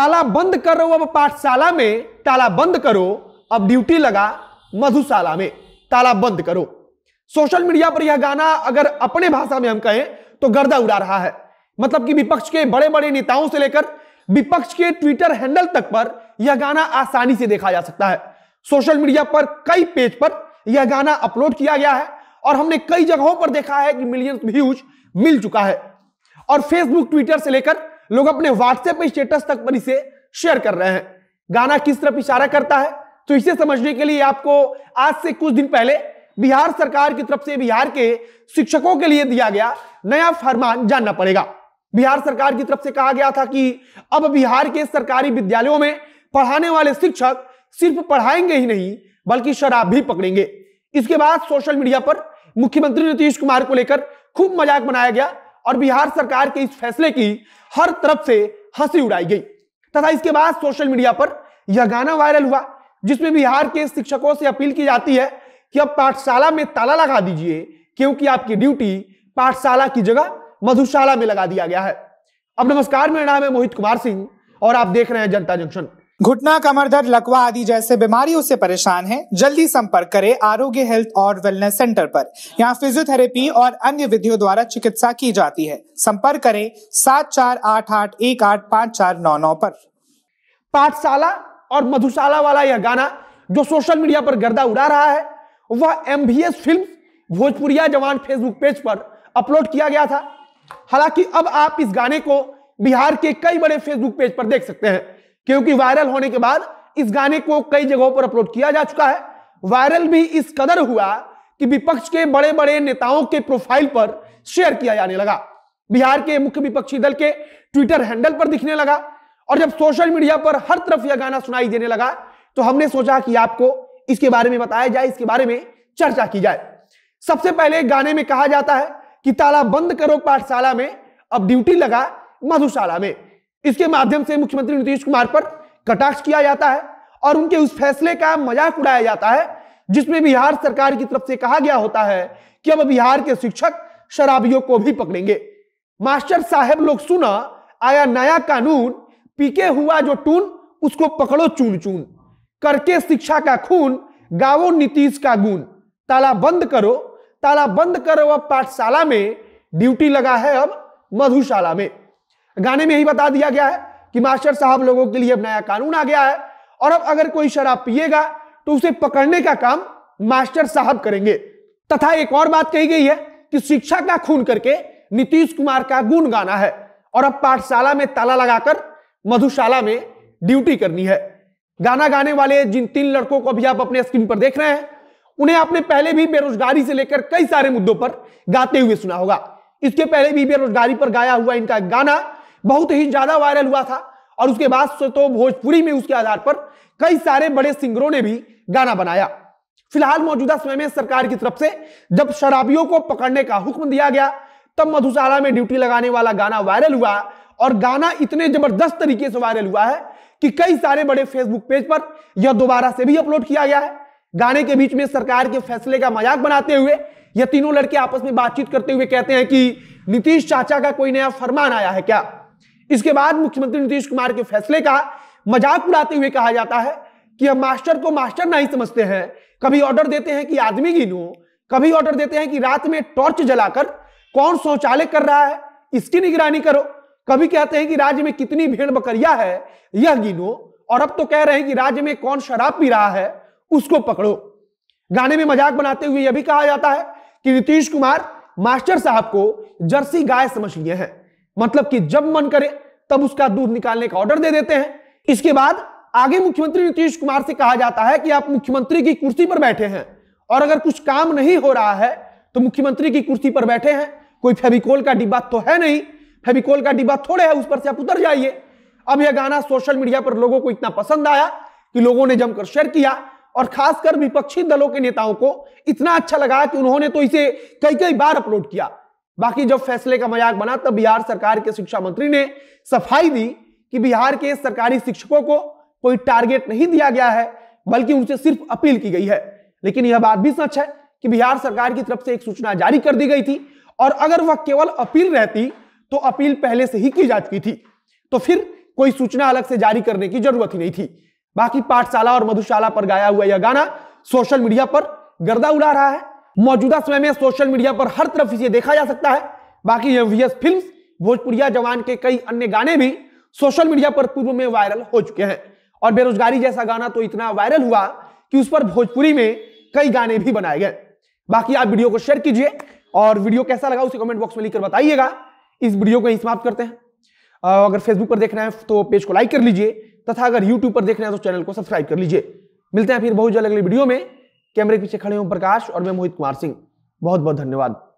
ताला बंद करो अब पाठशाला में ताला बंद करो अब ड्यूटी लगा मधुशाला में ताला बंद करो सोशल मीडिया पर यह गाना अगर अपने भाषा में हम कहें तो गर्दा उड़ा रहा है मतलब कि विपक्ष के बड़े बड़े नेताओं से लेकर विपक्ष के ट्विटर हैंडल तक पर यह गाना आसानी से देखा जा सकता है सोशल मीडिया पर कई पेज पर यह गाना अपलोड किया गया है और हमने कई जगहों पर देखा है कि मिलियन व्यूज मिल चुका है और फेसबुक ट्विटर से लेकर लोग अपने व्हाट्सएप पे स्टेटस तक पर इसे शेयर कर रहे हैं गाना किस तरफ इशारा करता है तो इसे समझने के लिए आपको आज से कुछ दिन पहले बिहार सरकार की तरफ से बिहार के शिक्षकों के लिए दिया गया नया फरमान जानना पड़ेगा बिहार सरकार की तरफ से कहा गया था कि अब बिहार के सरकारी विद्यालयों में पढ़ाने वाले शिक्षक सिर्फ पढ़ाएंगे ही नहीं बल्कि शराब भी पकड़ेंगे इसके बाद सोशल मीडिया पर मुख्यमंत्री नीतीश कुमार को लेकर खूब मजाक बनाया गया और बिहार सरकार के इस फैसले की हर तरफ से हंसी उड़ाई गई तथा इसके बाद सोशल मीडिया पर यह गाना वायरल हुआ जिसमें बिहार के शिक्षकों से अपील की जाती है कि अब पाठशाला में ताला लगा दीजिए क्योंकि आपकी ड्यूटी पाठशाला की जगह मधुशाला में लगा दिया गया है अब नमस्कार मेरा नाम है मोहित कुमार सिंह और आप देख रहे हैं जनता जंक्शन घुटना कमर दर्द लकवा आदि जैसे बीमारियों से परेशान हैं जल्दी संपर्क करें आरोग्य हेल्थ और वेलनेस सेंटर पर यहाँ फिजियोथेरेपी और अन्य विधियों द्वारा चिकित्सा की जाती है संपर्क करें सात चार आठ आठ एक आठ पाँच चार नौ नौ पर पाठशाला और मधुशाला वाला यह गाना जो सोशल मीडिया पर गर्दा उड़ा रहा है वह एम फिल्म भोजपुरिया जवान फेसबुक पेज पर अपलोड किया गया था हालांकि अब आप इस गाने को बिहार के कई बड़े फेसबुक पेज पर देख सकते हैं क्योंकि वायरल होने के बाद इस गाने को कई जगहों पर अपलोड किया जा चुका है वायरल भी इस कदर हुआ कि विपक्ष के बड़े बड़े नेताओं के प्रोफाइल पर शेयर किया जाने लगा बिहार के मुख्य विपक्षी दल के ट्विटर हैंडल पर दिखने लगा और जब सोशल मीडिया पर हर तरफ यह गाना सुनाई देने लगा तो हमने सोचा कि आपको इसके बारे में बताया जाए इसके बारे में चर्चा की जाए सबसे पहले गाने में कहा जाता है कि ताला बंद करो पाठशाला में अब ड्यूटी लगा मधुशाला में इसके माध्यम से मुख्यमंत्री नीतीश कुमार पर कटाक्ष किया जाता है और उनके उस फैसले का मजाक उड़ाया जाता है जिसमें बिहार सरकार की तरफ से कहा गया होता है कि अब बिहार के शिक्षक शराबियों को भी पकड़ेंगे मास्टर साहब लोग सुना आया नया कानून पीके हुआ जो टून उसको पकड़ो चून चून करके शिक्षा का खून गावो नीतीश का गुण ताला बंद करो ताला बंद करो अब पाठशाला में ड्यूटी लगा है अब मधुशाला में गाने में ही बता दिया गया है कि मास्टर साहब लोगों के लिए अब नया कानून आ गया है और अब अगर कोई शराब पिएगा तो उसे पकड़ने का काम मास्टर साहब करेंगे तथा एक और बात कही गई है कि शिक्षा का खून करके नीतीश कुमार का गुण गाना है और अब पाठशाला में ताला लगाकर मधुशाला में ड्यूटी करनी है गाना गाने वाले जिन तीन लड़कों को अभी आप अपने स्क्रीन पर देख रहे हैं उन्हें आपने पहले भी बेरोजगारी से लेकर कई सारे मुद्दों पर गाते हुए सुना होगा इसके पहले भी बेरोजगारी पर गाया हुआ इनका गाना बहुत ही ज्यादा वायरल हुआ था और उसके बाद से तो भोजपुरी में उसके आधार पर कई सारे बड़े सिंगरों ने भी गाना बनाया फिलहाल मौजूदा समय में सरकार की तरफ से जब शराबियों को पकड़ने का हुक्म दिया गया तब मधुशाला में ड्यूटी लगाने वाला गाना वायरल हुआ और गाना इतने जबरदस्त तरीके से वायरल हुआ है कि कई सारे बड़े फेसबुक पेज पर यह दोबारा से भी अपलोड किया गया है गाने के बीच में सरकार के फैसले का मजाक बनाते हुए यह तीनों लड़के आपस में बातचीत करते हुए कहते हैं कि नीतीश चाचा का कोई नया फरमान आया है क्या इसके बाद मुख्यमंत्री नीतीश कुमार के फैसले का मजाक उड़ाते हुए कहा जाता है कि हम मास्टर को मास्टर नहीं समझते हैं कभी ऑर्डर देते हैं कि आदमी गिनो कभी ऑर्डर देते हैं कि रात में टॉर्च जलाकर कौन शौचालय कर रहा है इसकी निगरानी करो कभी कहते हैं कि राज्य में कितनी भेड़ बकरिया है यह गिनो और अब तो कह रहे हैं कि राज्य में कौन शराब पी रहा है उसको पकड़ो गाने में मजाक बनाते हुए यह भी कहा जाता है कि नीतीश कुमार मास्टर साहब को जर्सी गाय समझ लिए हैं मतलब कि जब मन करे तब उसका दूध निकालने का ऑर्डर दे देते हैं इसके बाद आगे मुख्यमंत्री नीतीश कुमार से कहा जाता है कि आप मुख्यमंत्री की कुर्सी पर बैठे हैं और अगर कुछ काम नहीं हो रहा है तो मुख्यमंत्री की कुर्सी पर बैठे हैं कोई फेविकोल का डिब्बा तो है नहीं फेविकोल का डिब्बा थोड़े है उस पर से आप उतर जाइए अब यह गाना सोशल मीडिया पर लोगों को इतना पसंद आया कि लोगों ने जमकर शेयर किया और खासकर विपक्षी दलों के नेताओं को इतना अच्छा लगा कि उन्होंने तो इसे कई कई बार अपलोड किया बाकी जब फैसले का मजाक बना तब बिहार सरकार के शिक्षा मंत्री ने सफाई दी कि बिहार के सरकारी शिक्षकों को कोई टारगेट नहीं दिया गया है बल्कि उनसे सिर्फ अपील की गई है लेकिन यह बात भी सच है कि बिहार सरकार की तरफ से एक सूचना जारी कर दी गई थी और अगर वह केवल अपील रहती तो अपील पहले से ही की जा चुकी थी तो फिर कोई सूचना अलग से जारी करने की जरूरत ही नहीं थी बाकी पाठशाला और मधुशाला पर गाया हुआ यह गाना सोशल मीडिया पर गर्दा उड़ा रहा है मौजूदा समय में सोशल मीडिया पर हर तरफ इसे देखा जा सकता है बाकी एमवीएस फिल्म भोजपुरिया जवान के कई अन्य गाने भी सोशल मीडिया पर पूर्व में वायरल हो चुके हैं और बेरोजगारी जैसा गाना तो इतना वायरल हुआ कि उस पर भोजपुरी में कई गाने भी बनाए गए बाकी आप वीडियो को शेयर कीजिए और वीडियो कैसा लगा उसे कमेंट बॉक्स में लिखकर बताइएगा इस वीडियो को यही समाप्त करते हैं अगर फेसबुक पर देख रहे हैं तो पेज को लाइक कर लीजिए तथा अगर यूट्यूब पर देख रहे हैं तो चैनल को सब्सक्राइब कर लीजिए मिलते हैं फिर बहुत जल्द अगले वीडियो में कैमरे के पीछे खड़े हूं प्रकाश और मैं मोहित कुमार सिंह बहुत बहुत धन्यवाद